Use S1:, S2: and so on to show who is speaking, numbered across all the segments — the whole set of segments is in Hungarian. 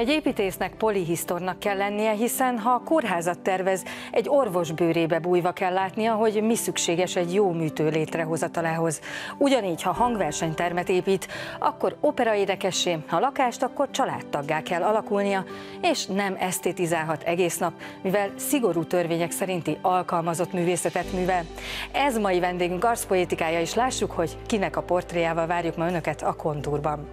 S1: Egy építésznek polihisztornak kell lennie, hiszen ha a kórházat tervez, egy orvos bőrébe bújva kell látnia, hogy mi szükséges egy jó műtő létrehozatalához. Ugyanígy, ha hangversenytermet épít, akkor operaédekessé, ha lakást, akkor családtaggá kell alakulnia, és nem esztétizálhat egész nap, mivel szigorú törvények szerinti alkalmazott művészetet művel. Ez mai vendégünk arszpoétikája, és lássuk, hogy kinek a portréjával várjuk ma önöket a kontúrban.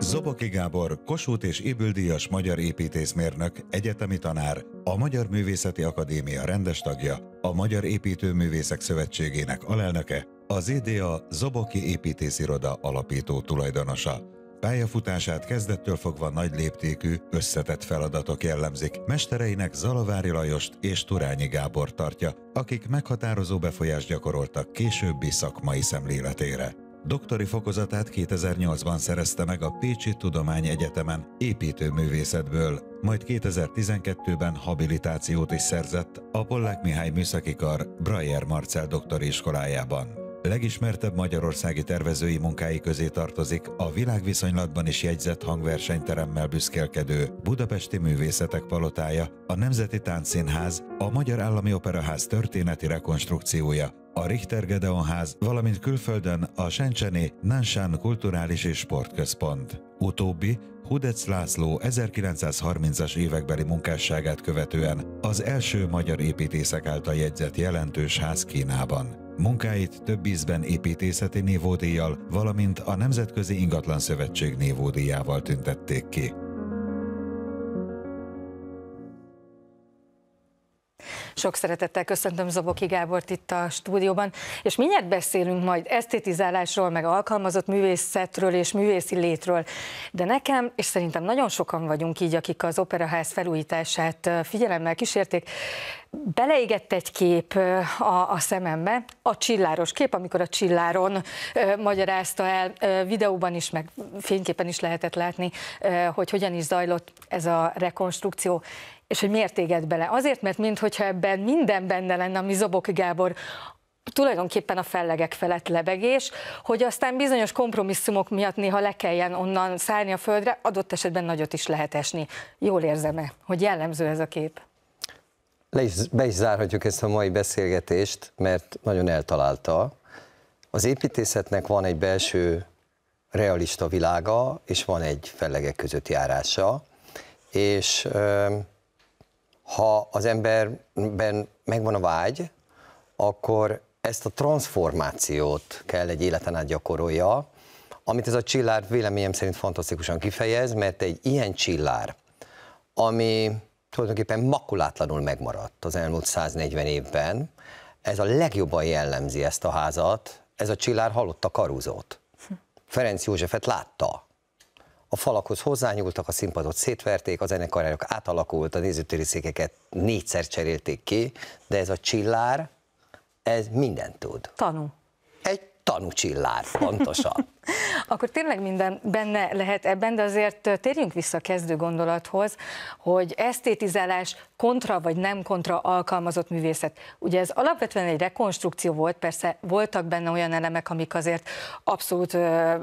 S2: Zoboki Gábor, Kossuth és Ébüldíjas magyar építészmérnök, egyetemi tanár, a Magyar Művészeti Akadémia rendes tagja, a Magyar Építőművészek Szövetségének alelnöke, az IDEA Zoboki Építésziroda alapító tulajdonosa. Pályafutását kezdettől fogva nagy léptékű, összetett feladatok jellemzik. Mestereinek Zalavári Lajost és Turányi Gábor tartja, akik meghatározó befolyást gyakoroltak későbbi szakmai szemléletére. Doktori fokozatát 2008-ban szerezte meg a Pécsi Tudományegyetemen építőművészetből, majd 2012-ben habilitációt is szerzett a Pollák Mihály Műszaki Kar Brayer Marcel doktori iskolájában legismertebb magyarországi tervezői munkái közé tartozik a világviszonylatban is jegyzett hangversenyteremmel büszkélkedő Budapesti Művészetek Palotája, a Nemzeti Táncszínház, a Magyar Állami Operaház történeti rekonstrukciója, a Richter Gedeon ház, valamint külföldön a Sencseni Nansán Kulturális és Sportközpont. Utóbbi Hudec László 1930-as évekbeli munkásságát követően az első magyar építészek által jegyzett jelentős ház Kínában. Munkáit több ízben építészeti névódíjjal, valamint a Nemzetközi Ingatlan Szövetség névódíjával tüntették ki.
S1: Sok szeretettel köszöntöm Zaboki Gábort itt a stúdióban, és mindjárt beszélünk majd esztétizálásról, meg alkalmazott művészetről és művészi létről. De nekem, és szerintem nagyon sokan vagyunk így, akik az operaház felújítását figyelemmel kísérték, beleégett egy kép a, a szemembe, a csilláros kép, amikor a csilláron ö, magyarázta el, ö, videóban is, meg fényképen is lehetett látni, ö, hogy hogyan is zajlott ez a rekonstrukció. És hogy miért égett bele? Azért, mert minthogyha ebben minden benne lenne, ami Zobok Gábor tulajdonképpen a fellegek felett lebegés, hogy aztán bizonyos kompromisszumok miatt néha le kelljen onnan szállni a földre, adott esetben nagyot is lehet esni. Jól érzem-e, hogy jellemző ez a kép?
S3: le is, be is zárhatjuk ezt a mai beszélgetést, mert nagyon eltalálta. Az építészetnek van egy belső realista világa, és van egy fellegek között járása, és ha az emberben megvan a vágy, akkor ezt a transformációt kell egy életen át gyakorolja, amit ez a csillár véleményem szerint fantasztikusan kifejez, mert egy ilyen csillár, ami tulajdonképpen makulátlanul megmaradt az elmúlt 140 évben. Ez a legjobban jellemzi ezt a házat, ez a csillár hallotta karúzót. Hm. Ferenc Józsefet látta. A falakhoz hozzányúltak, a színpadot szétverték, a zenekarárok átalakult, a nézőtéri székeket négyszer cserélték ki, de ez a csillár, ez mindent tud. Tanú. Egy tanú csillár, pontosan.
S1: Akkor tényleg minden benne lehet ebben, de azért térjünk vissza a kezdő gondolathoz, hogy esztétizálás kontra vagy nem kontra alkalmazott művészet. Ugye ez alapvetően egy rekonstrukció volt, persze voltak benne olyan elemek, amik azért abszolút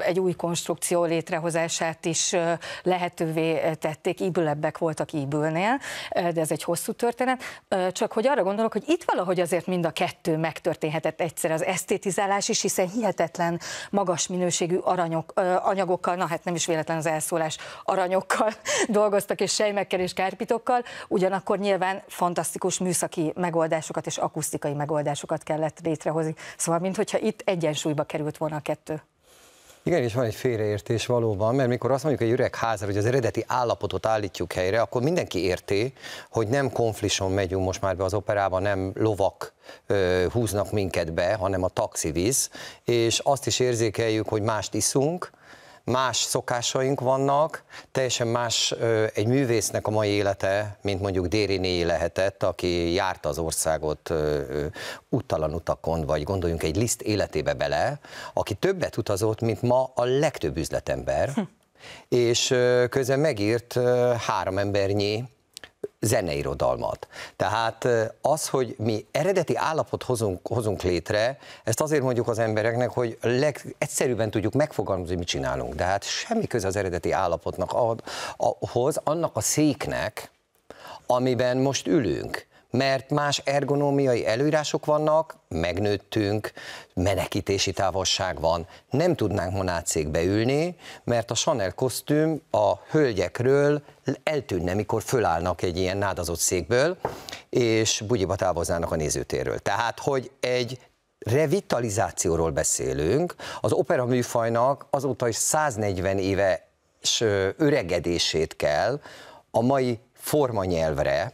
S1: egy új konstrukció létrehozását is lehetővé tették, íbülebbek voltak íbülnél, de ez egy hosszú történet. Csak hogy arra gondolok, hogy itt valahogy azért mind a kettő megtörténhetett egyszer az esztétizálás is, hiszen hihetetlen magas minőségű jellegű aranyok, anyagokkal, na hát nem is véletlen az elszólás, aranyokkal dolgoztak, és sejmekkel és kárpitokkal, ugyanakkor nyilván fantasztikus műszaki megoldásokat és akusztikai megoldásokat kellett létrehozni. Szóval, mintha itt egyensúlyba került volna a kettő.
S3: Igen, és van egy félreértés valóban, mert mikor azt mondjuk egy üreg házra, hogy az eredeti állapotot állítjuk helyre, akkor mindenki érti, hogy nem konflison megyünk most már be az operában, nem lovak ö, húznak minket be, hanem a víz, és azt is érzékeljük, hogy mást iszunk, más szokásaink vannak, teljesen más egy művésznek a mai élete, mint mondjuk Dériné lehetett, aki járt az országot úttalan utakon, vagy gondoljunk egy liszt életébe bele, aki többet utazott, mint ma a legtöbb üzletember, hm. és közben megírt három embernyi zeneirodalmat. Tehát az, hogy mi eredeti állapot hozunk, hozunk létre, ezt azért mondjuk az embereknek, hogy legegyszerűbben tudjuk megfogalmazni, hogy mit csinálunk. De hát semmi köze az eredeti állapotnak ahhoz, annak a széknek, amiben most ülünk mert más ergonómiai előírások vannak, megnőttünk, menekítési távolság van, nem tudnánk monácékbe ülni, mert a Chanel kosztüm a hölgyekről eltűnne, mikor fölállnak egy ilyen nádazott székből, és bugyiba távoznának a nézőtérről. Tehát, hogy egy revitalizációról beszélünk, az opera műfajnak azóta is 140 éve öregedését kell a mai formanyelvre,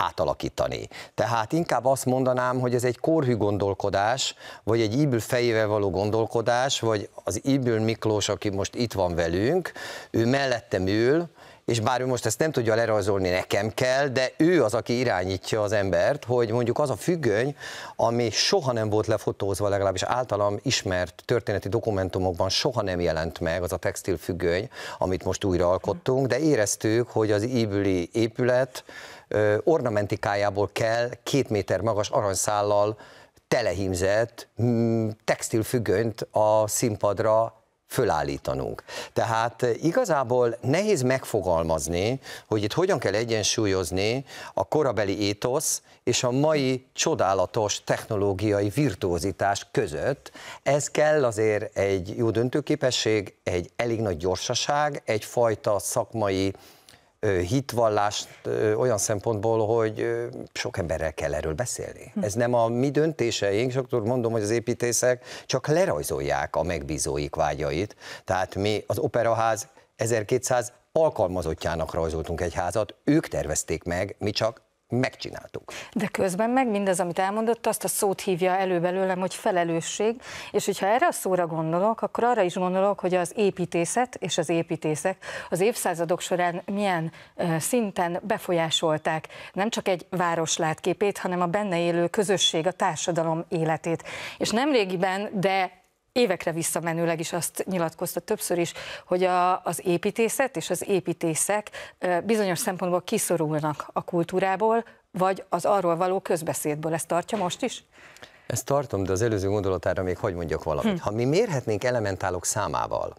S3: átalakítani. Tehát inkább azt mondanám, hogy ez egy korhű gondolkodás, vagy egy íbül fejével való gondolkodás, vagy az íbül Miklós, aki most itt van velünk, ő mellettem ül, és bár ő most ezt nem tudja lerajzolni, nekem kell, de ő az, aki irányítja az embert, hogy mondjuk az a függöny, ami soha nem volt lefotózva, legalábbis általam ismert történeti dokumentumokban soha nem jelent meg, az a textil függöny, amit most újra alkottunk, de éreztük, hogy az íbüli épület ornamentikájából kell két méter magas aranyszállal telehímzett textil függönyt a színpadra fölállítanunk. Tehát eh, igazából nehéz megfogalmazni, hogy itt hogyan kell egyensúlyozni a korabeli étosz és a mai csodálatos technológiai virtuózitás között. Ez kell azért egy jó döntőképesség, egy elég nagy gyorsaság, egyfajta szakmai hitvallást olyan szempontból, hogy sok emberrel kell erről beszélni. Hm. Ez nem a mi döntéseink, csak mondom, hogy az építészek csak lerajzolják a megbízóik vágyait. Tehát mi az Operaház 1200 alkalmazottjának rajzoltunk egy házat, ők tervezték meg, mi csak megcsináltuk.
S1: De közben meg mindez, amit elmondott, azt a szót hívja elő belőlem, hogy felelősség, és hogyha erre a szóra gondolok, akkor arra is gondolok, hogy az építészet és az építészek az évszázadok során milyen szinten befolyásolták nem csak egy város látképét, hanem a benne élő közösség, a társadalom életét. És nemrégiben, de évekre visszamenőleg is azt nyilatkozta többször is, hogy a, az építészet és az építészek bizonyos szempontból kiszorulnak a kultúrából, vagy az arról való közbeszédből. Ezt tartja most is?
S3: Ezt tartom, de az előző gondolatára még hogy mondjak valamit. Hm. Ha mi mérhetnénk elementálok számával,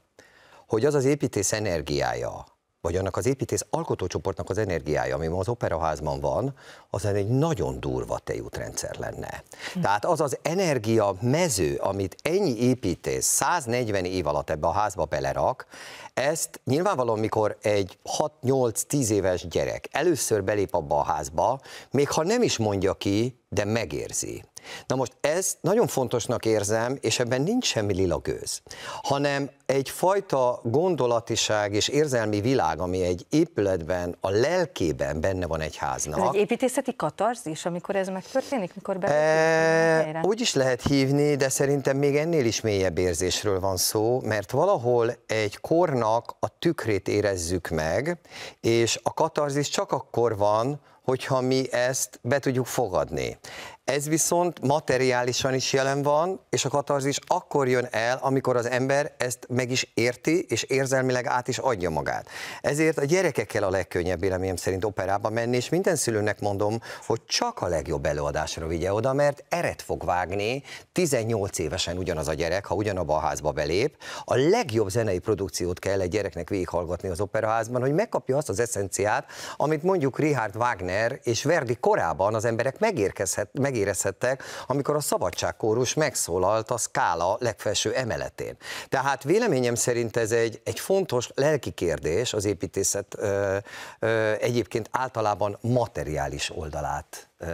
S3: hogy az az építész energiája, vagy annak az építész alkotócsoportnak az energiája, ami ma az operaházban van, az egy nagyon durva tejútrendszer lenne. Hm. Tehát az az energia mező, amit ennyi építész 140 év alatt ebbe a házba belerak, ezt nyilvánvalóan, mikor egy 6-8-10 éves gyerek először belép abba a házba, még ha nem is mondja ki, de megérzi Na most ez nagyon fontosnak érzem, és ebben nincs semmi lilagőz, hanem egyfajta gondolatiság és érzelmi világ, ami egy épületben, a lelkében benne van egy háznak. Ez egy
S1: építészeti katarzis, amikor ez megtörténik, mikor be. Eh, úgy
S3: is lehet hívni, de szerintem még ennél is mélyebb érzésről van szó, mert valahol egy kornak a tükrét érezzük meg, és a katarzis csak akkor van, hogyha mi ezt be tudjuk fogadni. Ez viszont materiálisan is jelen van, és a katarzis akkor jön el, amikor az ember ezt meg is érti, és érzelmileg át is adja magát. Ezért a gyerekekkel a legkönnyebb véleményem szerint operába menni, és minden szülőnek mondom, hogy csak a legjobb előadásra vigye oda, mert eret fog vágni 18 évesen ugyanaz a gyerek, ha ugyanabba a házba belép. A legjobb zenei produkciót kell egy gyereknek végighallgatni az operaházban, hogy megkapja azt az eszenciát, amit mondjuk Richard Wagner és Verdi korában az emberek megérkezhet, meg megérezhettek, amikor a szabadságkórus megszólalt a skála legfelső emeletén. Tehát véleményem szerint ez egy, egy fontos lelki kérdés az építészet ö, ö, egyébként általában materiális oldalát ö,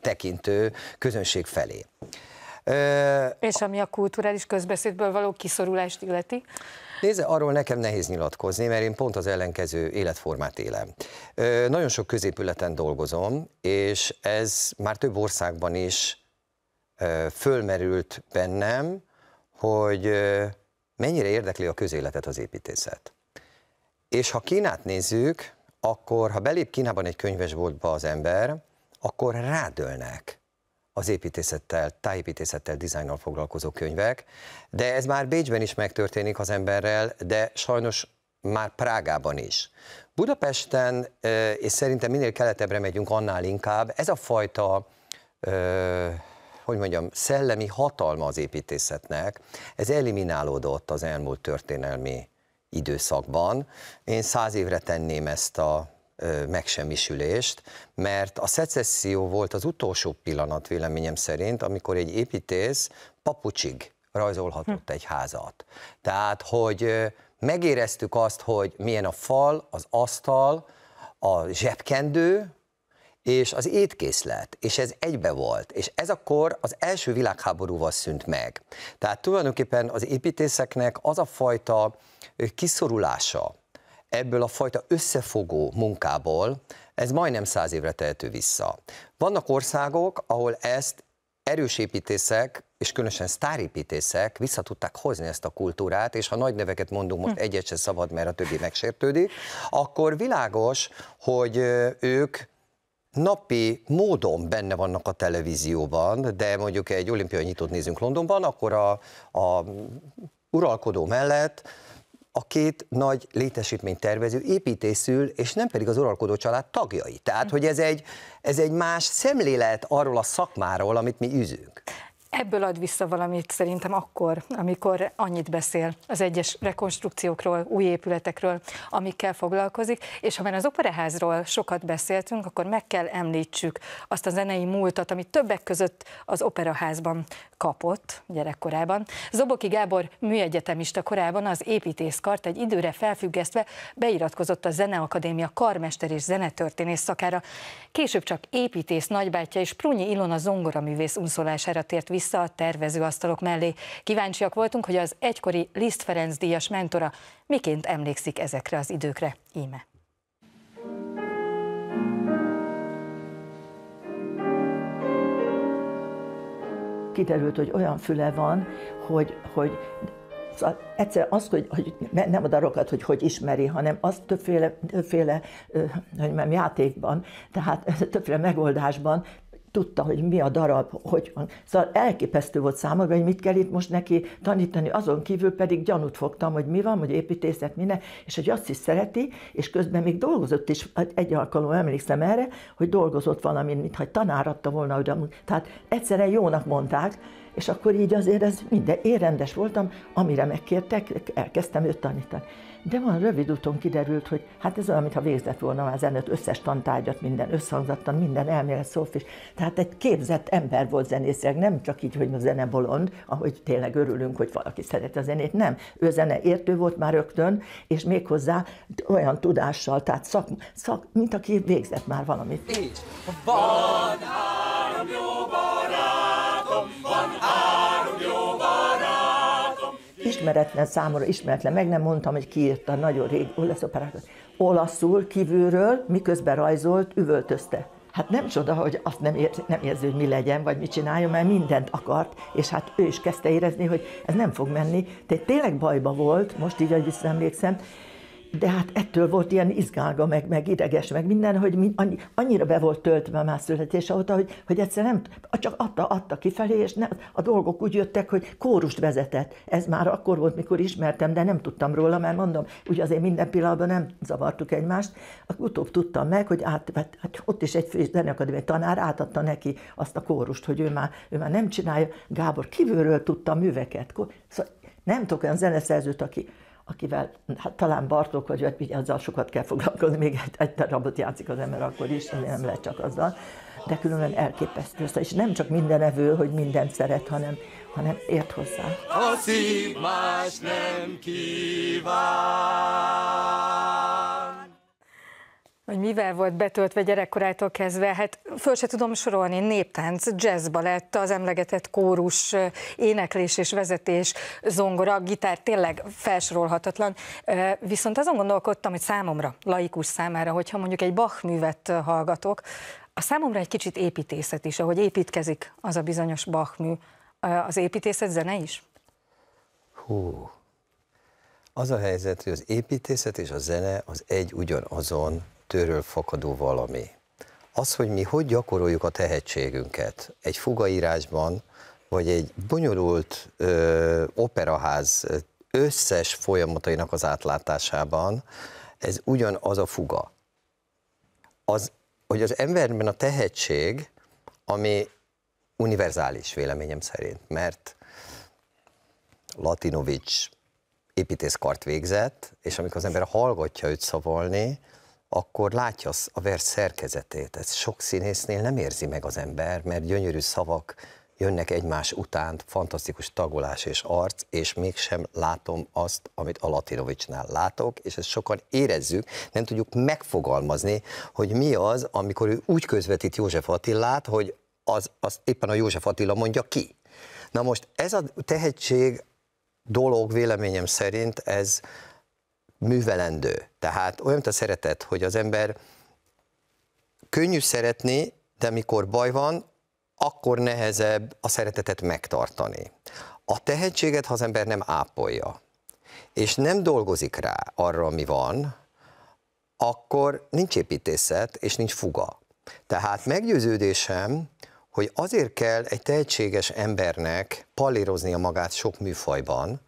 S3: tekintő közönség felé. És ami a kulturális
S1: közbeszédből való kiszorulást illeti?
S3: Nézze, arról nekem nehéz nyilatkozni, mert én pont az ellenkező életformát élem. Ö, nagyon sok középületen dolgozom, és ez már több országban is ö, fölmerült bennem, hogy ö, mennyire érdekli a közéletet az építészet. És ha Kínát nézzük, akkor ha belép Kínában egy könyvesboltba az ember, akkor rádölnek az építészettel, tájépítészettel, dizájnnal foglalkozó könyvek, de ez már Bécsben is megtörténik az emberrel, de sajnos már Prágában is. Budapesten, és szerintem minél keletebbre megyünk, annál inkább ez a fajta hogy mondjam, szellemi hatalma az építészetnek, ez eliminálódott az elmúlt történelmi időszakban. Én száz évre tenném ezt a megsemmisülést, mert a szecesszió volt az utolsó pillanat véleményem szerint, amikor egy építész papucsig rajzolhatott hm. egy házat. Tehát, hogy megéreztük azt, hogy milyen a fal, az asztal, a zsebkendő, és az étkészlet, és ez egybe volt, és ez akkor az első világháborúval szűnt meg. Tehát tulajdonképpen az építészeknek az a fajta kiszorulása, ebből a fajta összefogó munkából, ez majdnem száz évre tehető vissza. Vannak országok, ahol ezt erős építészek, és különösen sztárépítészek vissza tudták hozni ezt a kultúrát, és ha nagy neveket mondunk, most hm. egyet sem szabad, mert a többi megsértődik, akkor világos, hogy ők napi módon benne vannak a televízióban, de mondjuk egy olimpiai nyitót nézünk Londonban, akkor a, a uralkodó mellett a két nagy tervező építészül, és nem pedig az uralkodó család tagjai. Tehát, hogy ez egy, ez egy más szemlélet arról a szakmáról, amit mi üzünk.
S1: Ebből ad vissza valamit szerintem akkor, amikor annyit beszél az egyes rekonstrukciókról, új épületekről, amikkel foglalkozik, és ha már az operaházról sokat beszéltünk, akkor meg kell említsük azt a zenei múltat, amit többek között az operaházban kapott gyerekkorában. Zoboki Gábor műegyetemista korában az építészkart egy időre felfüggesztve beiratkozott a Zeneakadémia karmester és zenetörténész szakára, később csak építész nagybátyja és Prunyi Ilona zongoraművész unszolására tért vissza vissza a tervezőasztalok mellé. Kíváncsiak voltunk, hogy az egykori Liszt Ferenc díjas mentora miként emlékszik ezekre az időkre.
S4: Íme. Kiderült, hogy olyan füle van, hogy, hogy Szóval egyszer az, hogy, hogy nem a darokat, hogy hogy ismeri, hanem az többféle, többféle hogy mondjam, játékban, tehát többféle megoldásban tudta, hogy mi a darab, hogy van. Szóval elképesztő volt számomra, hogy mit kell itt most neki tanítani, azon kívül pedig gyanút fogtam, hogy mi van, hogy építészet, minden, és hogy azt is szereti, és közben még dolgozott is, hát egy alkalom emlékszem erre, hogy dolgozott valamin, mintha tanár adta volna amúgy, Tehát egyszerűen jónak mondták, és akkor így azért ez minden, én rendes voltam, amire megkértek, elkezdtem őt tanítani de van rövid úton kiderült, hogy hát ez olyan, mintha végzett volna már zenét, összes tantárgyat, minden összhangzattan, minden elmélet szófis. Tehát egy képzett ember volt zenészek, nem csak így, hogy a zene bolond, ahogy tényleg örülünk, hogy valaki szeret a zenét, nem. Ő zene értő volt már rögtön, és méghozzá olyan tudással, tehát szak, szak mint aki végzett már valamit.
S3: Így. Van három jó
S4: ismeretlen számomra, ismeretlen, meg nem mondtam, hogy kiírta nagyon régi olasz operákat. Olaszul kívülről, miközben rajzolt, üvöltözte. Hát nem csoda, hogy azt nem, ér, nem érzi, hogy mi legyen, vagy mit csináljon, mert mindent akart, és hát ő is kezdte érezni, hogy ez nem fog menni. Tehát tényleg bajba volt, most így, ahogy visszaemlékszem, de hát ettől volt ilyen izgálga, meg, meg ideges, meg minden, hogy annyi, annyira be volt töltve már születése óta, hogy, hogy egyszer nem, csak adta, adta kifelé, és ne, a dolgok úgy jöttek, hogy kórust vezetett. Ez már akkor volt, mikor ismertem, de nem tudtam róla, mert mondom, ugye azért minden pillanatban nem zavartuk egymást. Utóbb tudtam meg, hogy át, hát, hát ott is egy friss zeneakadémiai tanár átadta neki azt a kórust, hogy ő már, ő már nem csinálja. Gábor kívülről tudta a műveket. Szóval nem tudok olyan zeneszerzőt, aki akivel hát talán Bartók vagy, vagy azzal sokat kell foglalkozni, még egy, egy darabot játszik az ember akkor is, nem lehet csak azzal, de különben elképesztő. És nem csak minden evő, hogy mindent szeret, hanem, hanem ért hozzá.
S3: A szív más nem kíván
S1: hogy mivel volt betöltve gyerekkorától kezdve, hát föl se tudom sorolni, néptánc, jazz balett, az emlegetett kórus, éneklés és vezetés, zongora, gitár, tényleg felsorolhatatlan. Viszont azon gondolkodtam, hogy számomra, laikus számára, hogyha mondjuk egy Bach művet hallgatok, a számomra egy kicsit építészet is, ahogy építkezik az a bizonyos Bach mű. Az építészet zene is?
S3: Hú, az a helyzet, hogy az építészet és a zene az egy ugyanazon kettőről fakadó valami. Az, hogy mi hogy gyakoroljuk a tehetségünket egy fogaírásban, vagy egy bonyolult ö, operaház összes folyamatainak az átlátásában, ez ugyanaz a fuga. Az, hogy az emberben a tehetség, ami univerzális véleményem szerint, mert Latinovics építészkart végzett, és amikor az ember hallgatja őt szavolni, akkor látja a vers szerkezetét. Ez sok színésznél nem érzi meg az ember, mert gyönyörű szavak jönnek egymás után, fantasztikus tagolás és arc, és mégsem látom azt, amit a Latinovicsnál látok, és ezt sokan érezzük, nem tudjuk megfogalmazni, hogy mi az, amikor ő úgy közvetít József Attilát, hogy az, az éppen a József Attila mondja ki. Na most ez a tehetség dolog véleményem szerint ez művelendő. Tehát olyan, mint a szeretet, hogy az ember könnyű szeretni, de amikor baj van, akkor nehezebb a szeretetet megtartani. A tehetséget, ha az ember nem ápolja, és nem dolgozik rá arra, ami van, akkor nincs építészet, és nincs fuga. Tehát meggyőződésem, hogy azért kell egy tehetséges embernek a magát sok műfajban,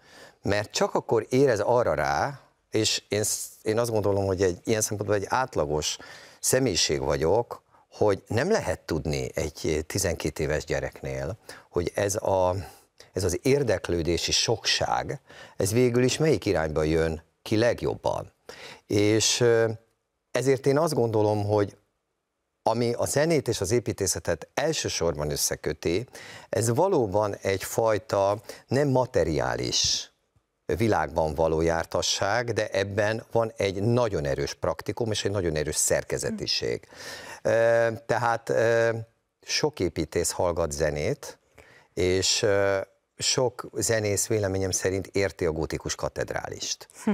S3: mert csak akkor érez arra rá, és én, én azt gondolom, hogy egy ilyen szempontból egy átlagos személyiség vagyok, hogy nem lehet tudni egy 12 eh, éves gyereknél, hogy ez, a, ez az érdeklődési sokság, ez végül is melyik irányba jön ki legjobban. És eh, ezért én azt gondolom, hogy ami a zenét és az építészetet elsősorban összeköti, ez valóban egyfajta nem materiális világban való jártasság, de ebben van egy nagyon erős praktikum és egy nagyon erős szerkezetiség. Tehát sok építész hallgat zenét, és sok zenész véleményem szerint érti a gótikus katedrálist. Hm.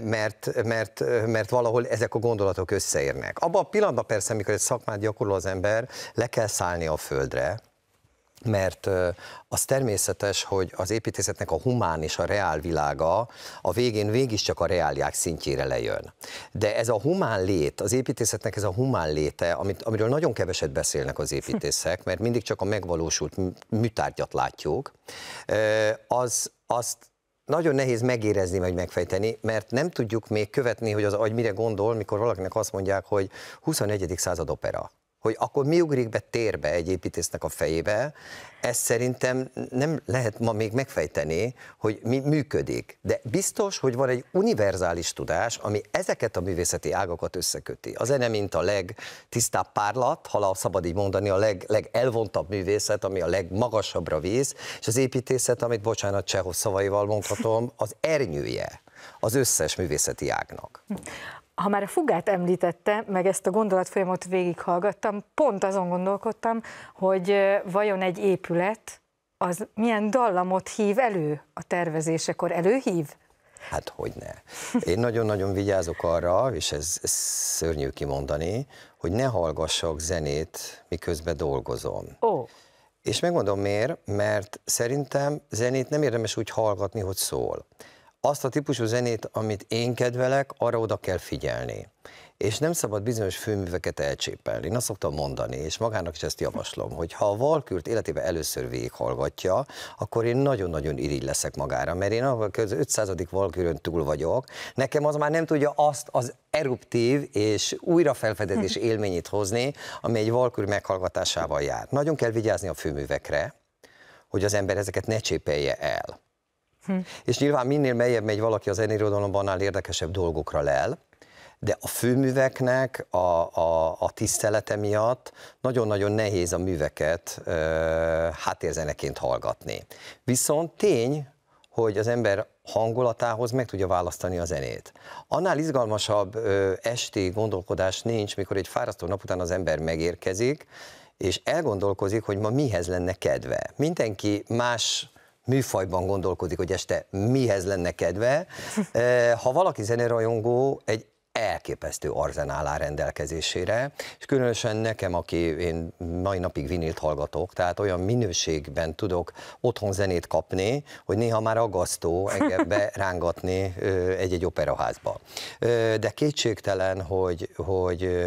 S3: Mert, mert, mert valahol ezek a gondolatok összeérnek. Abban a pillanatban persze, amikor egy szakmát gyakorol az ember, le kell szállni a földre, mert az természetes, hogy az építészetnek a humán és a reál világa a végén végig csak a reáliák szintjére lejön. De ez a humán lét, az építészetnek ez a humán léte, amit, amiről nagyon keveset beszélnek az építészek, mert mindig csak a megvalósult műtárgyat látjuk, az, azt nagyon nehéz megérezni vagy megfejteni, mert nem tudjuk még követni, hogy az agy mire gondol, mikor valakinek azt mondják, hogy 21. század opera hogy akkor mi ugrik be térbe egy építésznek a fejébe, ezt szerintem nem lehet ma még megfejteni, hogy mi működik. De biztos, hogy van egy univerzális tudás, ami ezeket a művészeti ágakat összeköti. A zene, mint a legtisztább párlat, ha szabad így mondani, a leg, legelvontabb művészet, ami a legmagasabbra víz, és az építészet, amit, bocsánat, csehosz szavaival mondhatom, az ernyője az összes művészeti ágnak.
S1: Ha már a fugát említette, meg ezt a gondolatfolyamot végighallgattam, pont azon gondolkodtam, hogy vajon egy épület az milyen dallamot hív elő a tervezésekor? Előhív?
S3: Hát hogy ne. Én nagyon-nagyon vigyázok arra, és ez, ez szörnyű kimondani, hogy ne hallgassak zenét, miközben dolgozom. Ó. És megmondom miért, mert szerintem zenét nem érdemes úgy hallgatni, hogy szól azt a típusú zenét, amit én kedvelek, arra oda kell figyelni. És nem szabad bizonyos főműveket elcsépelni. Én azt szoktam mondani, és magának is ezt javaslom, hogy ha a Valkürt életében először végighallgatja, akkor én nagyon-nagyon irigy leszek magára, mert én az 500. Valkürön túl vagyok. Nekem az már nem tudja azt az eruptív és újrafelfedezés hm. élményét hozni, ami egy Valkür meghallgatásával jár. Nagyon kell vigyázni a főművekre, hogy az ember ezeket ne csépelje el. Hm. És nyilván minél meljebb megy valaki az zenirodalomban, annál érdekesebb dolgokra lel, de a főműveknek a, a, a tisztelete miatt nagyon-nagyon nehéz a műveket ö, háttérzeneként hallgatni. Viszont tény, hogy az ember hangulatához meg tudja választani a zenét. Annál izgalmasabb ö, esti gondolkodás nincs, mikor egy fárasztó nap után az ember megérkezik, és elgondolkozik, hogy ma mihez lenne kedve. Mindenki más műfajban gondolkodik, hogy este mihez lenne kedve. Eh, ha valaki zenerajongó, egy elképesztő arzenál rendelkezésére, és különösen nekem, aki én mai napig vinilt hallgatok, tehát olyan minőségben tudok otthon zenét kapni, hogy néha már aggasztó engem berángatni egy-egy operaházba. De kétségtelen, hogy, hogy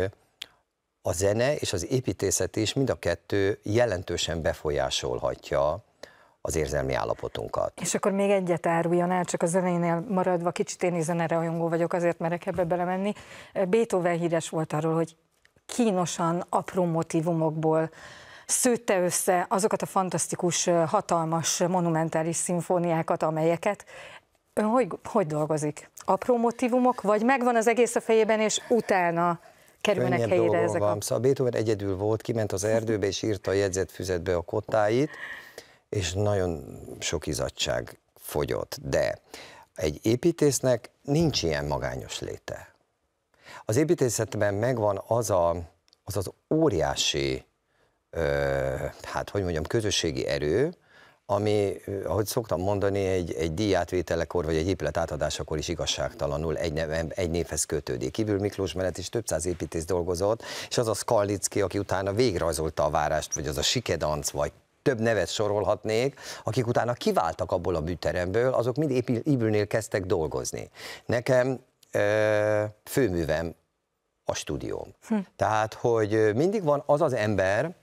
S3: a zene és az építészet is mind a kettő jelentősen befolyásolhatja az érzelmi állapotunkat.
S1: És akkor még egyet áruljon el, csak a zenénél maradva, kicsit én is zenerajongó vagyok, azért merek ebbe belemenni. Beethoven híres volt arról, hogy kínosan, apró motivumokból szőtte össze azokat a fantasztikus, hatalmas, monumentális szimfóniákat, amelyeket ön hogy, hogy dolgozik? Apró motivumok, vagy megvan az egész a fejében, és utána kerülnek helyére ezek van.
S3: a... Szóval Beethoven egyedül volt, kiment az erdőbe, és írta a jegyzetfüzetbe a kotáit, és nagyon sok izadság fogyott. De egy építésznek nincs ilyen magányos léte. Az építészetben megvan az a, az, az óriási, ö, hát hogy mondjam, közösségi erő, ami, ahogy szoktam mondani, egy, egy díjátvételekor vagy egy épület átadásakor is igazságtalanul egy, nev, egy névhez kötődik. Kívül Miklós mellett is több száz építész dolgozott, és az a Skalnicki, aki utána végrajzolta a várást, vagy az a Sikedanc, vagy több nevet sorolhatnék, akik utána kiváltak abból a bűteremből, azok mind Ibülnél kezdtek dolgozni. Nekem ö, főművem a stúdióm. Hm. Tehát, hogy mindig van az az ember,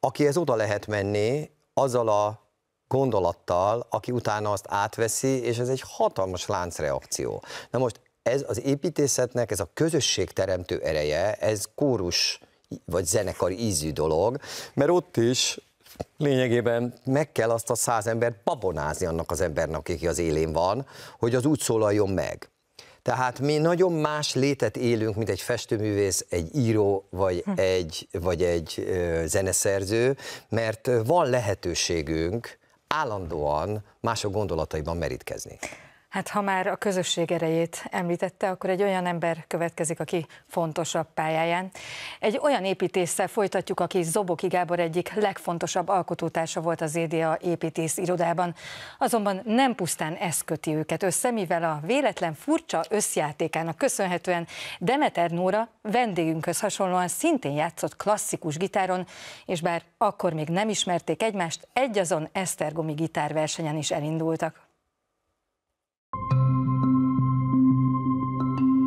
S3: aki ez oda lehet menni azzal a gondolattal, aki utána azt átveszi, és ez egy hatalmas láncreakció. Na most ez az építészetnek, ez a közösség teremtő ereje, ez kórus vagy zenekar ízű dolog, mert ott is Lényegében meg kell azt a száz embert babonázni annak az embernek, aki az élén van, hogy az úgy szólaljon meg. Tehát mi nagyon más létet élünk, mint egy festőművész, egy író, vagy hm. egy, vagy egy zeneszerző, mert van lehetőségünk állandóan mások gondolataiban merítkezni.
S1: Hát ha már a közösség erejét említette, akkor egy olyan ember következik, aki fontosabb pályáján. Egy olyan építésszel folytatjuk, aki Zoboki Gábor egyik legfontosabb alkotótársa volt az EDA építész irodában. Azonban nem pusztán ez köti őket össze, mivel a véletlen furcsa összjátékának köszönhetően Demeter Nóra vendégünkhöz hasonlóan szintén játszott klasszikus gitáron, és bár akkor még nem ismerték egymást, egyazon Esztergomi gitárversenyen is elindultak.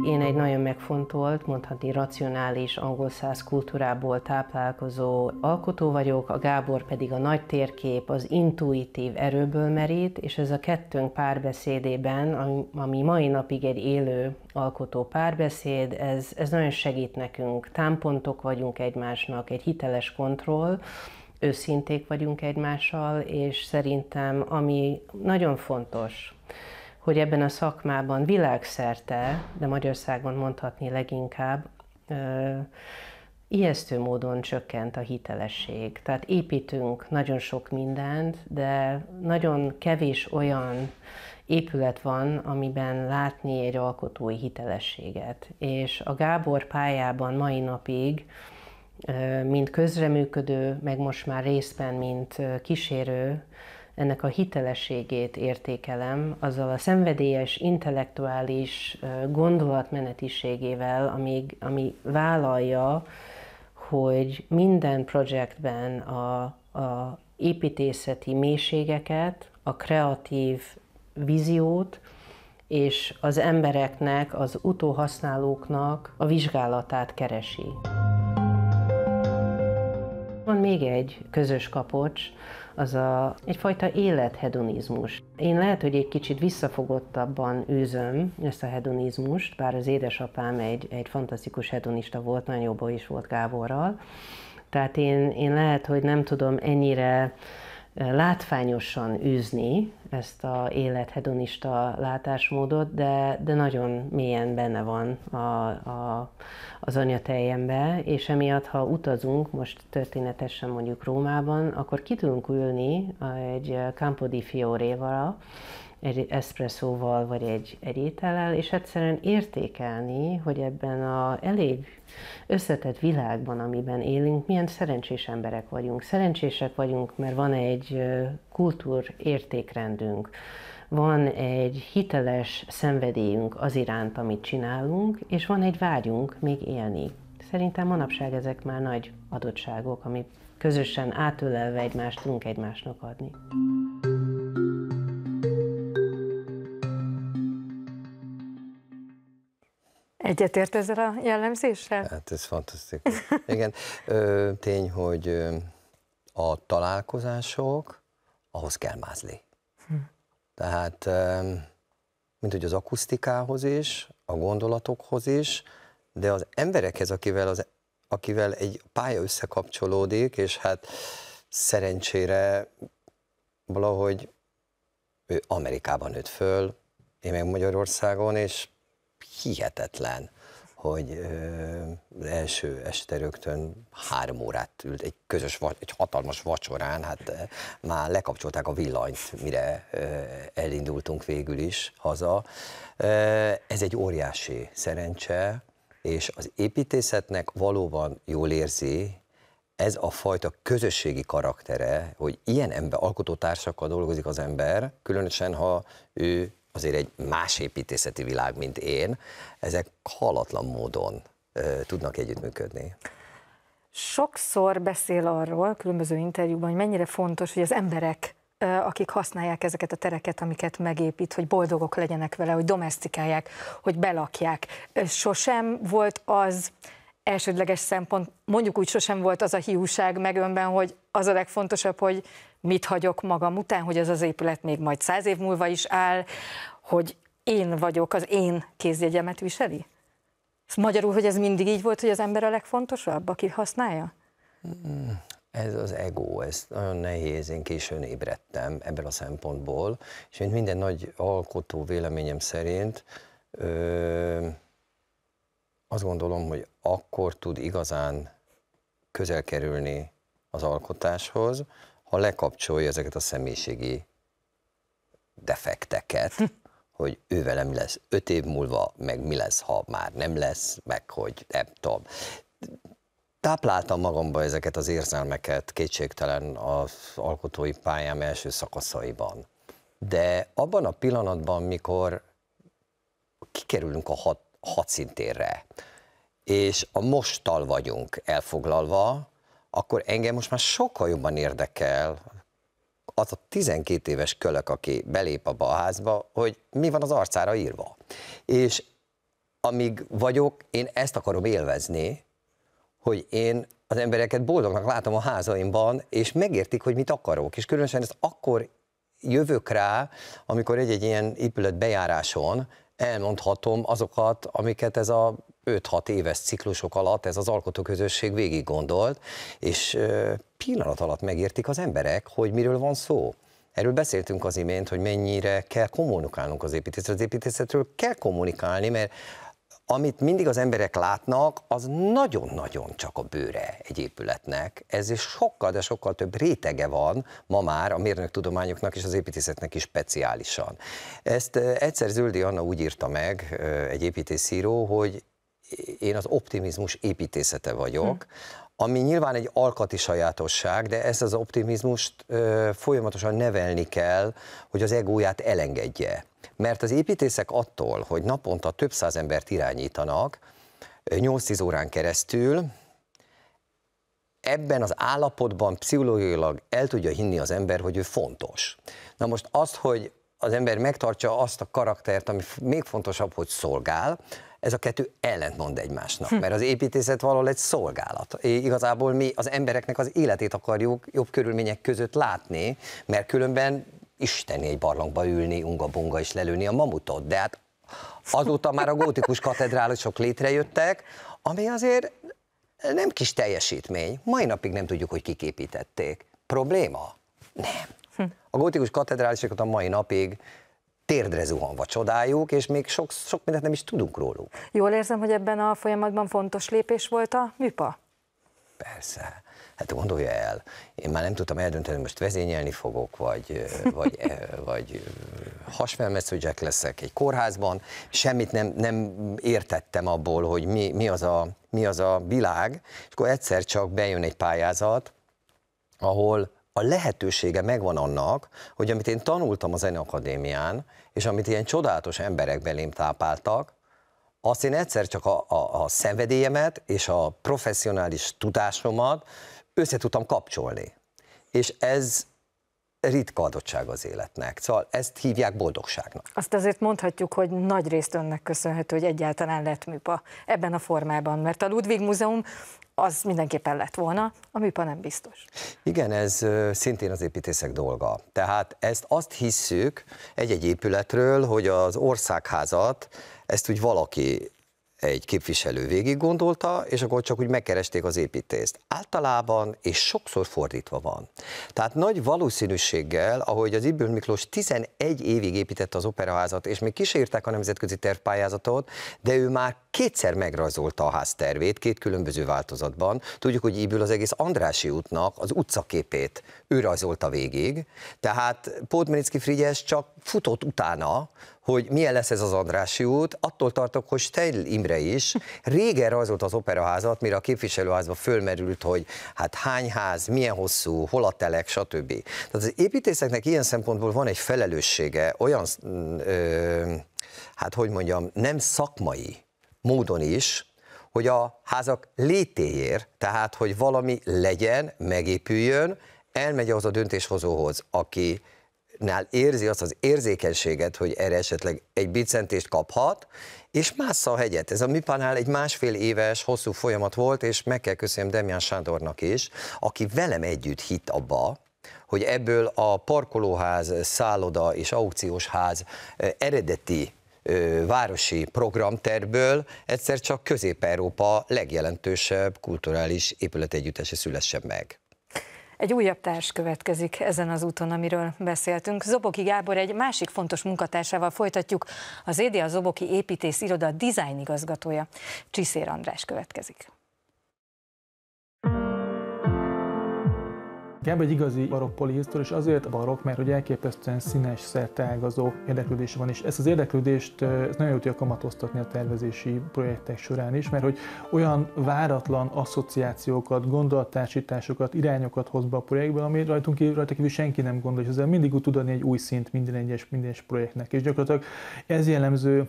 S5: Én egy nagyon megfontolt, mondhatni racionális angol száz kultúrából táplálkozó alkotó vagyok, a Gábor pedig a nagy térkép, az intuitív erőből merít, és ez a kettőnk párbeszédében, ami mai napig egy élő alkotó párbeszéd, ez, ez nagyon segít nekünk. Támpontok vagyunk egymásnak, egy hiteles kontroll, őszinték vagyunk egymással, és szerintem ami nagyon fontos, hogy ebben a szakmában világszerte, de Magyarországon mondhatni leginkább, ijesztő módon csökkent a hitelesség. Tehát építünk nagyon sok mindent, de nagyon kevés olyan épület van, amiben látni egy alkotói hitelességet. És a Gábor pályában mai napig, mint közreműködő, meg most már részben, mint kísérő, ennek a hitelességét értékelem, azzal a szenvedélyes, intellektuális gondolatmenetiségével, ami ami vállalja, hogy minden projektben a, a építészeti mélységeket, a kreatív víziót, és az embereknek, az utóhasználóknak a vizsgálatát keresi még egy közös kapocs, az a, egyfajta élethedonizmus. Én lehet, hogy egy kicsit visszafogottabban űzöm ezt a hedonizmust, bár az édesapám egy, egy fantasztikus hedonista volt, nagyon jobban is volt Gáborral, tehát én, én lehet, hogy nem tudom ennyire látványosan űzni ezt a élethedonista látásmódot, de, de nagyon mélyen benne van a, a, az anyatejembe, és emiatt, ha utazunk, most történetesen mondjuk Rómában, akkor ki tudunk ülni egy Campo di Fiore-val, egy eszpresszóval, vagy egy, egy étellel, és egyszerűen értékelni, hogy ebben a elég összetett világban, amiben élünk, milyen szerencsés emberek vagyunk. Szerencsések vagyunk, mert van egy kultúr értékrendünk, van egy hiteles szenvedélyünk az iránt, amit csinálunk, és van egy vágyunk még élni. Szerintem manapság ezek már nagy adottságok, amit közösen átölelve egymást tudunk egymásnak adni. Egyetért
S1: ezzel a jellemzéssel? Hát
S3: ez fantasztikus. Igen, ö, tény, hogy a találkozások, ahhoz kell mázli. Hm. Tehát, mint hogy az akusztikához is, a gondolatokhoz is, de az emberekhez, akivel, az, akivel egy pálya összekapcsolódik, és hát szerencsére valahogy ő Amerikában nőtt föl, én meg Magyarországon, és hihetetlen, hogy ö, első este rögtön három órát ült egy közös, egy hatalmas vacsorán, hát már lekapcsolták a villanyt, mire ö, elindultunk végül is haza. Ez egy óriási szerencse, és az építészetnek valóban jól érzi, ez a fajta közösségi karaktere, hogy ilyen ember, alkotótársakkal dolgozik az ember, különösen ha ő azért egy más építészeti világ, mint én, ezek halatlan módon ö, tudnak együttműködni.
S1: Sokszor beszél arról, különböző interjúban, hogy mennyire fontos, hogy az emberek akik használják ezeket a tereket, amiket megépít, hogy boldogok legyenek vele, hogy domestikálják, hogy belakják. Sosem volt az elsődleges szempont, mondjuk úgy sosem volt az a hiúság meg önben, hogy az a legfontosabb, hogy mit hagyok magam után, hogy ez az épület még majd száz év múlva is áll, hogy én vagyok, az én kézjegyemet viseli? Magyarul, hogy ez mindig így volt, hogy az ember a legfontosabb, aki használja?
S4: Mm, ez
S3: az ego, ez nagyon nehéz, én későn ébredtem ebből a szempontból, és mint minden nagy alkotó véleményem szerint, ö- azt gondolom, hogy akkor tud igazán közel kerülni az alkotáshoz, ha lekapcsolja ezeket a személyiségi defekteket, hm. hogy ő velem lesz öt év múlva, meg mi lesz, ha már nem lesz, meg hogy nem tudom. Tápláltam magamba ezeket az érzelmeket kétségtelen az alkotói pályám első szakaszaiban. De abban a pillanatban, mikor kikerülünk a hat hadszintérre, és a mostal vagyunk elfoglalva, akkor engem most már sokkal jobban érdekel az a 12 éves kölök, aki belép a házba, hogy mi van az arcára írva. És amíg vagyok, én ezt akarom élvezni, hogy én az embereket boldognak látom a házaimban, és megértik, hogy mit akarok. És különösen ezt akkor jövök rá, amikor egy-egy ilyen épület bejáráson elmondhatom azokat, amiket ez a 5-6 éves ciklusok alatt ez az alkotóközösség végig gondolt, és pillanat alatt megértik az emberek, hogy miről van szó. Erről beszéltünk az imént, hogy mennyire kell kommunikálnunk az építészetről. Az építészetről kell kommunikálni, mert amit mindig az emberek látnak, az nagyon-nagyon csak a bőre egy épületnek. Ez is sokkal, de sokkal több rétege van ma már a mérnöktudományoknak és az építészetnek is speciálisan. Ezt egyszer Zöldi Anna úgy írta meg, egy építészíró, hogy én az optimizmus építészete vagyok, hm. ami nyilván egy alkati sajátosság, de ezt az optimizmust ö, folyamatosan nevelni kell, hogy az egóját elengedje. Mert az építészek attól, hogy naponta több száz embert irányítanak, 8-10 órán keresztül, ebben az állapotban pszichológiailag el tudja hinni az ember, hogy ő fontos. Na most azt, hogy az ember megtartja azt a karaktert, ami még fontosabb, hogy szolgál, ez a kettő ellentmond egymásnak, hm. mert az építészet valahol egy szolgálat. Igazából mi az embereknek az életét akarjuk jobb körülmények között látni, mert különben isteni egy barlangba ülni, unga-bunga és lelőni a mamutot, de hát azóta már a gótikus katedrálisok létrejöttek, ami azért nem kis teljesítmény. Mai napig nem tudjuk, hogy kiképítették. Probléma? Nem. Hm. A gótikus katedrálisokat a mai napig térdre zuhanva csodáljuk, és még sok, sok mindent nem is tudunk róluk.
S1: Jól érzem, hogy ebben a folyamatban fontos lépés volt a műpa?
S3: Persze. Hát gondolja el, én már nem tudtam eldönteni, hogy most vezényelni fogok, vagy, vagy, vagy hasfelmeszőgyek leszek egy kórházban. Semmit nem, nem értettem abból, hogy mi, mi, az a, mi az a világ, és akkor egyszer csak bejön egy pályázat, ahol a lehetősége megvan annak, hogy amit én tanultam az Akadémián, és amit ilyen csodálatos emberek belém tápáltak, azt én egyszer csak a, a, a szenvedélyemet és a professzionális tudásomat össze tudtam kapcsolni. És ez ritka adottság az életnek. Szóval ezt hívják boldogságnak.
S1: Azt azért mondhatjuk, hogy nagy részt önnek köszönhető, hogy egyáltalán lett műpa ebben a formában, mert a Ludwig Múzeum az mindenképpen lett volna, a műpa nem biztos.
S3: Igen, ez szintén az építészek dolga. Tehát ezt azt hisszük egy-egy épületről, hogy az országházat ezt úgy valaki egy képviselő végig gondolta, és akkor csak úgy megkeresték az építést. Általában és sokszor fordítva van. Tehát nagy valószínűséggel, ahogy az Ibül Miklós 11 évig építette az operaházat, és még kísérták a nemzetközi tervpályázatot, de ő már kétszer megrajzolta a háztervét két különböző változatban. Tudjuk, hogy íből az egész Andrási útnak az utcaképét ő rajzolta végig, tehát Pótmenicki Frigyes csak futott utána, hogy milyen lesz ez az Andrási út, attól tartok, hogy Steyl Imre is régen rajzolt az operaházat, mire a képviselőházba fölmerült, hogy hát hány ház, milyen hosszú, hol a telek, stb. Tehát az építészeknek ilyen szempontból van egy felelőssége, olyan, mm, ö, hát hogy mondjam, nem szakmai, módon is, hogy a házak létéért, tehát hogy valami legyen, megépüljön, elmegy ahhoz a döntéshozóhoz, aki nál érzi azt az érzékenységet, hogy erre esetleg egy bicentést kaphat, és mássza a hegyet. Ez a Mipanál egy másfél éves hosszú folyamat volt, és meg kell köszönöm Demián Sándornak is, aki velem együtt hitt abba, hogy ebből a parkolóház, szálloda és aukciós ház eh, eredeti városi programtervből egyszer csak Közép-Európa legjelentősebb kulturális épületegyüttese szülessen meg.
S1: Egy újabb társ következik ezen az úton, amiről beszéltünk. Zoboki Gábor egy másik fontos munkatársával folytatjuk. Az EDA Zoboki építész iroda dizájn igazgatója Csiszér András következik.
S6: inkább egy igazi barokk polihisztor, és azért barokk, mert hogy elképesztően színes, szerteágazó érdeklődés van, és ezt az érdeklődést ez nagyon jó tudja kamatoztatni a tervezési projektek során is, mert hogy olyan váratlan asszociációkat, gondolattársításokat, irányokat hoz be a projektbe, ami rajtunk kívül, rajta kívül senki nem gondol, és ezzel mindig tud adni egy új szint minden egyes, minden egyes projektnek. És gyakorlatilag ez jellemző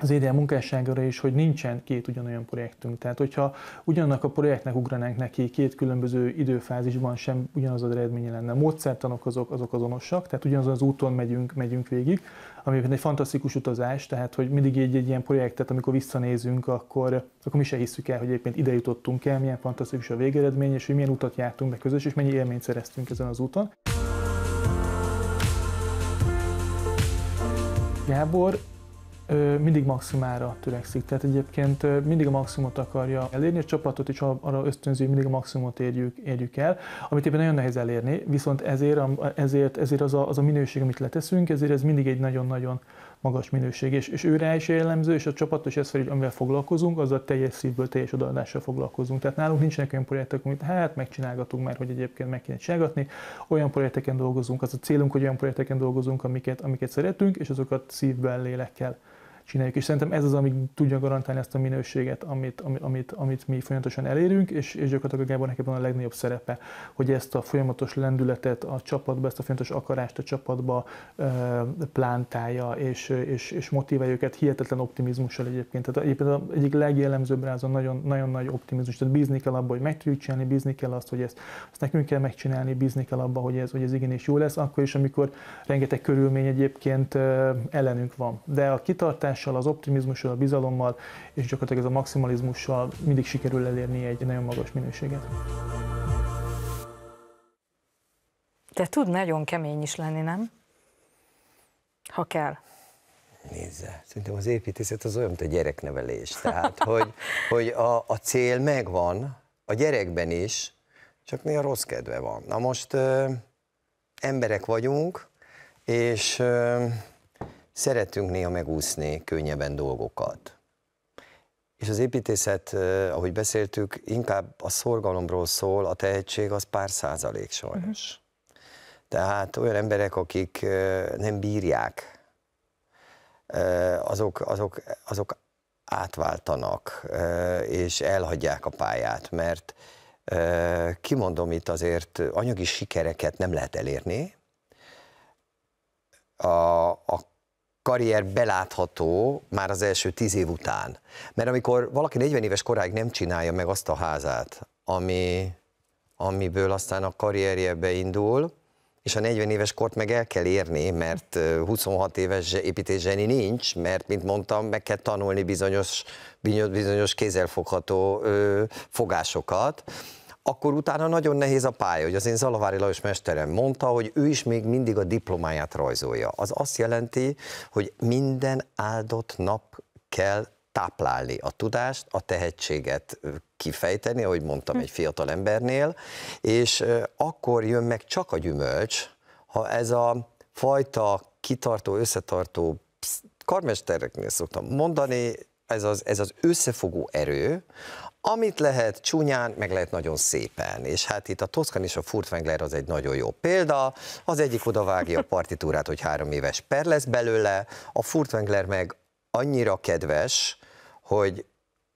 S6: az EDL munkásságára is, hogy nincsen két ugyanolyan projektünk. Tehát, hogyha ugyanannak a projektnek ugranánk neki két különböző időfázisban, sem ugyanaz az eredménye lenne. Módszertanok azok, azok azonosak, tehát ugyanazon az úton megyünk, megyünk végig, ami egy fantasztikus utazás, tehát hogy mindig egy, egy ilyen projektet, amikor visszanézünk, akkor, akkor mi se hiszük el, hogy egyébként ide jutottunk el, milyen fantasztikus a végeredmény, és hogy milyen utat jártunk be közös, és mennyi élményt szereztünk ezen az úton. Gábor mindig maximára törekszik, tehát egyébként mindig a maximumot akarja elérni, a csapatot is arra ösztönző, hogy mindig a maximumot érjük, érjük el, amit éppen nagyon nehéz elérni, viszont ezért, ezért, ezért az, a, az a minőség, amit leteszünk, ezért ez mindig egy nagyon-nagyon magas minőség, és, és ő rá is jellemző, és a csapat is ezt felé, amivel foglalkozunk, a teljes szívből, teljes odaadással foglalkozunk. Tehát nálunk nincsenek olyan projektek, amit hát megcsinálgatunk már, hogy egyébként meg kéne csinálgatni. Olyan projekteken dolgozunk, az a célunk, hogy olyan projekteken dolgozunk, amiket, amiket szeretünk, és azokat szívben, lélekkel csináljuk. És szerintem ez az, ami tudja garantálni ezt a minőséget, amit, amit, amit, amit mi folyamatosan elérünk, és, és gyakorlatilag a Gábornak van a legnagyobb szerepe, hogy ezt a folyamatos lendületet a csapatba, ezt a folyamatos akarást a csapatba ö, plántálja, és, és, és motiválja őket hihetetlen optimizmussal egyébként. Tehát egyébként az egyik legjellemzőbb rá az a nagyon, nagyon nagy optimizmus. Tehát bízni kell abba, hogy meg tudjuk csinálni, bízni kell azt, hogy ezt, ezt nekünk kell megcsinálni, bízni kell abba, hogy ez, hogy ez igenis jó lesz, akkor is, amikor rengeteg körülmény egyébként ellenünk van. De a kitartás optimitással, az optimizmussal, a bizalommal, és gyakorlatilag ez a maximalizmussal mindig sikerül elérni egy nagyon magas minőséget.
S1: De tud nagyon kemény is lenni, nem? Ha kell.
S3: Nézze, szerintem az építészet az olyan, mint a gyereknevelés. Tehát, hogy, hogy a, a cél megvan, a gyerekben is, csak néha rossz kedve van. Na most ö, emberek vagyunk, és ö, Szeretünk néha megúszni könnyebben dolgokat. És az építészet, ahogy beszéltük, inkább a szorgalomról szól, a tehetség az pár százalék sajnos. Uh-huh. Tehát olyan emberek, akik nem bírják, azok, azok, azok átváltanak, és elhagyják a pályát, mert kimondom itt azért, anyagi sikereket nem lehet elérni, a, a karrier belátható már az első tíz év után. Mert amikor valaki 40 éves koráig nem csinálja meg azt a házát, ami, amiből aztán a karrierje beindul, és a 40 éves kort meg el kell érni, mert 26 éves zseni nincs, mert, mint mondtam, meg kell tanulni bizonyos, bizonyos kézzelfogható ö, fogásokat, akkor utána nagyon nehéz a pálya, hogy az én Zalavári Lajos mesterem mondta, hogy ő is még mindig a diplomáját rajzolja. Az azt jelenti, hogy minden áldott nap kell táplálni a tudást, a tehetséget kifejteni, ahogy mondtam hm. egy fiatal embernél, és akkor jön meg csak a gyümölcs, ha ez a fajta kitartó, összetartó karmestereknél szoktam mondani, ez az, ez az összefogó erő, amit lehet csúnyán, meg lehet nagyon szépen. És hát itt a Toszkan és a Furtwängler az egy nagyon jó példa. Az egyik odavágja a partitúrát, hogy három éves per lesz belőle, a Furtwängler meg annyira kedves, hogy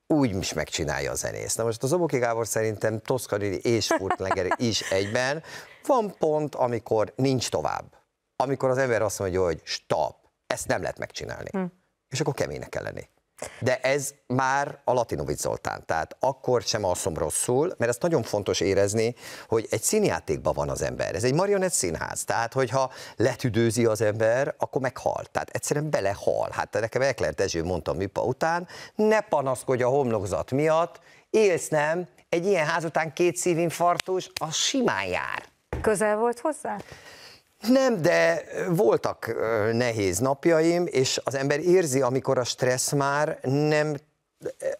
S3: úgy is megcsinálja a zenész. Na most az Oboki Gábor szerintem Toszkani és Furtwängler is egyben. Van pont, amikor nincs tovább. Amikor az ember azt mondja, hogy stop, ezt nem lehet megcsinálni. Hm. És akkor keménynek kell lenni. De ez már a Latinovic Zoltán, tehát akkor sem alszom rosszul, mert ezt nagyon fontos érezni, hogy egy színjátékban van az ember. Ez egy marionett színház, tehát hogyha letüdőzi az ember, akkor meghal. Tehát egyszerűen belehal. Hát nekem Eklert Dezső mondta műpa után, ne panaszkodj a homlokzat miatt, élsz nem, egy ilyen ház után két szívinfarktus, az simán jár.
S1: Közel volt hozzá?
S3: Nem, de voltak nehéz napjaim, és az ember érzi, amikor a stressz már nem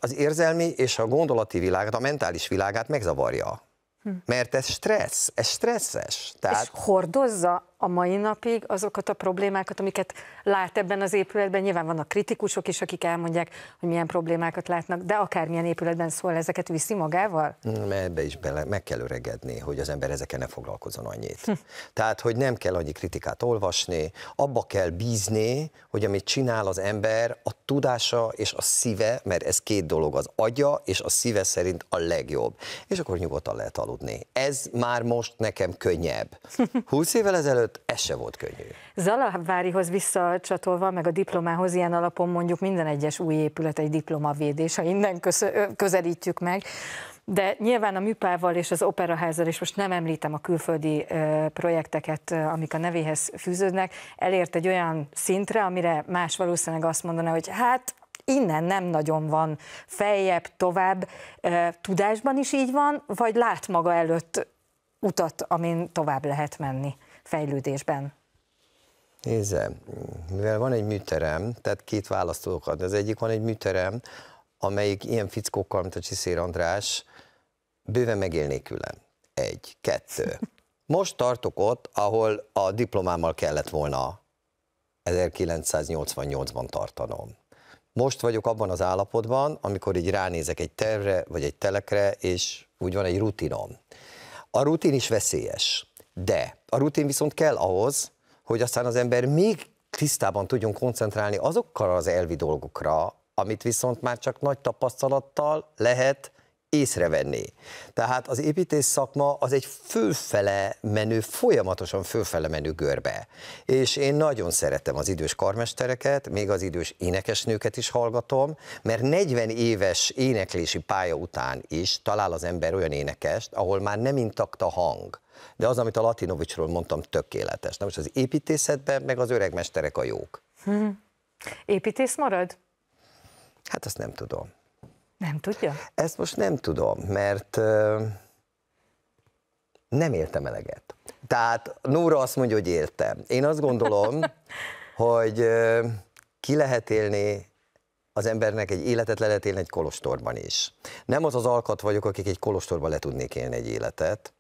S3: az érzelmi és a gondolati világát, a mentális világát megzavarja. Hm. Mert ez stressz, ez stresszes. Tehát... És
S1: hordozza a mai napig azokat a problémákat, amiket lát ebben az épületben. Nyilván vannak kritikusok is, akik elmondják, hogy milyen problémákat látnak, de akármilyen épületben szól, ezeket viszi magával?
S3: Mm, ebbe is bele, meg kell öregedni, hogy az ember ezeken ne foglalkozon annyit. Hm. Tehát, hogy nem kell annyi kritikát olvasni, abba kell bízni, hogy amit csinál az ember, a tudása és a szíve, mert ez két dolog, az agya és a szíve szerint a legjobb. És akkor nyugodtan lehet aludni. Ez már most nekem könnyebb. Húsz évvel ezelőtt között. Ez se volt könnyű.
S1: Zalavárihoz visszacsatolva, meg a diplomához ilyen alapon mondjuk minden egyes új épület egy diplomavédés, ha innen közelítjük meg. De nyilván a műpával és az operaházzal, és most nem említem a külföldi projekteket, amik a nevéhez fűződnek, elért egy olyan szintre, amire más valószínűleg azt mondaná, hogy hát innen nem nagyon van feljebb, tovább. Tudásban is így van, vagy lát maga előtt utat, amin tovább lehet menni? fejlődésben?
S3: Nézze, mivel van egy műterem, tehát két választókat. Az egyik van egy műterem, amelyik ilyen fickókkal, mint a Csiszér András, bőven megélnék külön. Egy, kettő. Most tartok ott, ahol a diplomámmal kellett volna 1988-ban tartanom. Most vagyok abban az állapotban, amikor így ránézek egy tervre, vagy egy telekre, és úgy van egy rutinom. A rutin is veszélyes. De a rutin viszont kell ahhoz, hogy aztán az ember még tisztában tudjon koncentrálni azokkal az elvi dolgokra, amit viszont már csak nagy tapasztalattal lehet észrevenni. Tehát az építész szakma az egy fölfele menő, folyamatosan fölfele menő görbe. És én nagyon szeretem az idős karmestereket, még az idős énekesnőket is hallgatom, mert 40 éves éneklési pálya után is talál az ember olyan énekest, ahol már nem intakt a hang, de az, amit a Latinovicsról mondtam, tökéletes. Na most az építészetben meg az öreg mesterek a jók.
S1: Hmm. Építész marad?
S3: Hát azt nem tudom. Nem tudja? Ezt most nem tudom, mert nem éltem eleget. Tehát Nóra azt mondja, hogy éltem. Én azt gondolom, hogy ki lehet élni az embernek egy életet le lehet élni egy kolostorban is. Nem az az alkat vagyok, akik egy kolostorban le tudnék élni egy életet,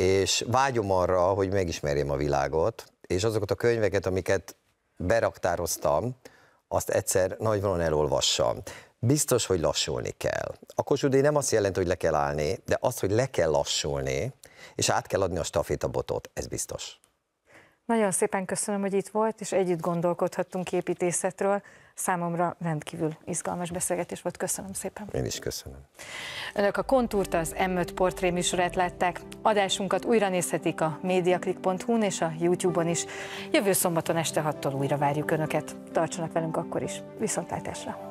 S3: és vágyom arra, hogy megismerjem a világot, és azokat a könyveket, amiket beraktároztam, azt egyszer nagyvonalon elolvassam. Biztos, hogy lassulni kell. A kosudé nem azt jelenti, hogy le kell állni, de azt, hogy le kell lassulni, és át kell adni a stafétabotot, ez biztos.
S1: Nagyon szépen köszönöm, hogy itt volt, és együtt gondolkodhattunk építészetről. Számomra rendkívül izgalmas beszélgetés volt. Köszönöm szépen.
S3: Én is köszönöm.
S1: Önök a Kontúrt, az M5 portré műsorát látták. Adásunkat újra nézhetik a mediaclick.hu-n és a YouTube-on is. Jövő szombaton este 6-tól újra várjuk Önöket. Tartsanak velünk akkor is. Viszontlátásra!